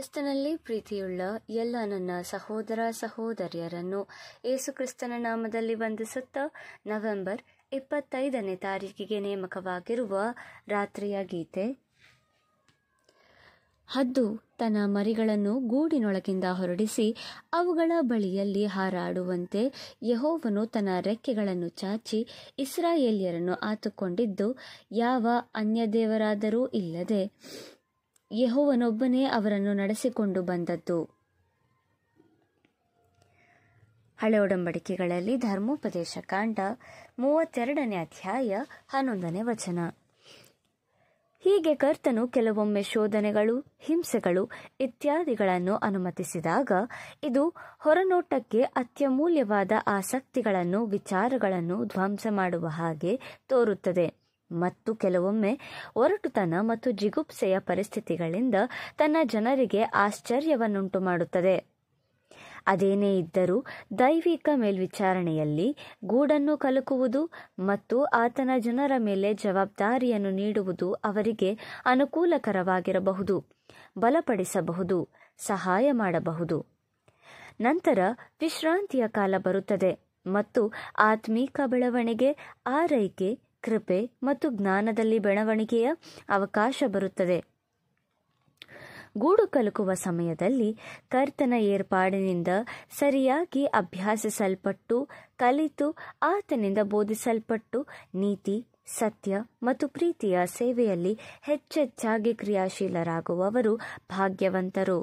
ಕ್ರಿಸ್ತನಲ್ಲಿ ಪ್ರೀತಿಯುಳ್ಳ ಎಲ್ಲ ನನ್ನ ಸಹೋದರ ಸಹೋದರಿಯರನ್ನು ಕ್ರಿಸ್ತನ ನಾಮದಲ್ಲಿ ವಂದಿಸುತ್ತಾ ನವೆಂಬರ್ ಇಪ್ಪತ್ತೈದನೇ ತಾರೀಕಿಗೆ ನೇಮಕವಾಗಿರುವ ರಾತ್ರಿಯ ಗೀತೆ ಹದ್ದು ತನ್ನ ಮರಿಗಳನ್ನು ಗೂಡಿನೊಳಗಿಂದ ಹೊರಡಿಸಿ ಅವುಗಳ ಬಳಿಯಲ್ಲಿ ಹಾರಾಡುವಂತೆ ಯಹೋವನು ತನ್ನ ರೆಕ್ಕೆಗಳನ್ನು ಚಾಚಿ ಇಸ್ರಾಯೇಲಿಯರನ್ನು ಆತುಕೊಂಡಿದ್ದು ಯಾವ ಅನ್ಯದೇವರಾದರೂ ಇಲ್ಲದೆ ಯಹೋವನೊಬ್ಬನೇ ಅವರನ್ನು ನಡೆಸಿಕೊಂಡು ಬಂದದ್ದು ಹಳೆ ಒಡಂಬಡಿಕೆಗಳಲ್ಲಿ ಧರ್ಮೋಪದೇಶ ಕಾಂಡ ಮೂವತ್ತೆರಡನೇ ಅಧ್ಯಾಯ ಹನ್ನೊಂದನೇ ವಚನ ಹೀಗೆ ಕರ್ತನು ಕೆಲವೊಮ್ಮೆ ಶೋಧನೆಗಳು ಹಿಂಸೆಗಳು ಇತ್ಯಾದಿಗಳನ್ನು ಅನುಮತಿಸಿದಾಗ ಇದು ಹೊರನೋಟಕ್ಕೆ ಅತ್ಯಮೂಲ್ಯವಾದ ಆಸಕ್ತಿಗಳನ್ನು ವಿಚಾರಗಳನ್ನು ಧ್ವಂಸ ಮಾಡುವ ಹಾಗೆ ತೋರುತ್ತದೆ ಮತ್ತು ಕೆಲವೊಮ್ಮೆ ಒರಟುತನ ಮತ್ತು ಜಿಗುಪ್ಸೆಯ ಪರಿಸ್ಥಿತಿಗಳಿಂದ ತನ್ನ ಜನರಿಗೆ ಆಶ್ಚರ್ಯವನ್ನುಂಟು ಮಾಡುತ್ತದೆ ಅದೇನೇ ಇದ್ದರೂ ದೈವಿಕ ಮೇಲ್ವಿಚಾರಣೆಯಲ್ಲಿ ಗೂಡನ್ನು ಕಲುಕುವುದು ಮತ್ತು ಆತನ ಜನರ ಮೇಲೆ ಜವಾಬ್ದಾರಿಯನ್ನು ನೀಡುವುದು ಅವರಿಗೆ ಅನುಕೂಲಕರವಾಗಿರಬಹುದು ಬಲಪಡಿಸಬಹುದು ಸಹಾಯ ಮಾಡಬಹುದು ನಂತರ ವಿಶ್ರಾಂತಿಯ ಕಾಲ ಬರುತ್ತದೆ ಮತ್ತು ಆತ್ಮೀಕ ಬೆಳವಣಿಗೆ ಆರೈಕೆ ಕೃಪೆ ಮತ್ತು ಜ್ಞಾನದಲ್ಲಿ ಬೆಳವಣಿಗೆಯ ಅವಕಾಶ ಬರುತ್ತದೆ ಗೂಡು ಕಲುಕುವ ಸಮಯದಲ್ಲಿ ಕರ್ತನ ಏರ್ಪಾಡಿನಿಂದ ಸರಿಯಾಗಿ ಅಭ್ಯಾಸಿಸಲ್ಪಟ್ಟು ಕಲಿತು ಆತನಿಂದ ಬೋಧಿಸಲ್ಪಟ್ಟು ನೀತಿ ಸತ್ಯ ಮತ್ತು ಪ್ರೀತಿಯ ಸೇವೆಯಲ್ಲಿ ಹೆಚ್ಚೆಚ್ಚಾಗಿ ಕ್ರಿಯಾಶೀಲರಾಗುವವರು ಭಾಗ್ಯವಂತರು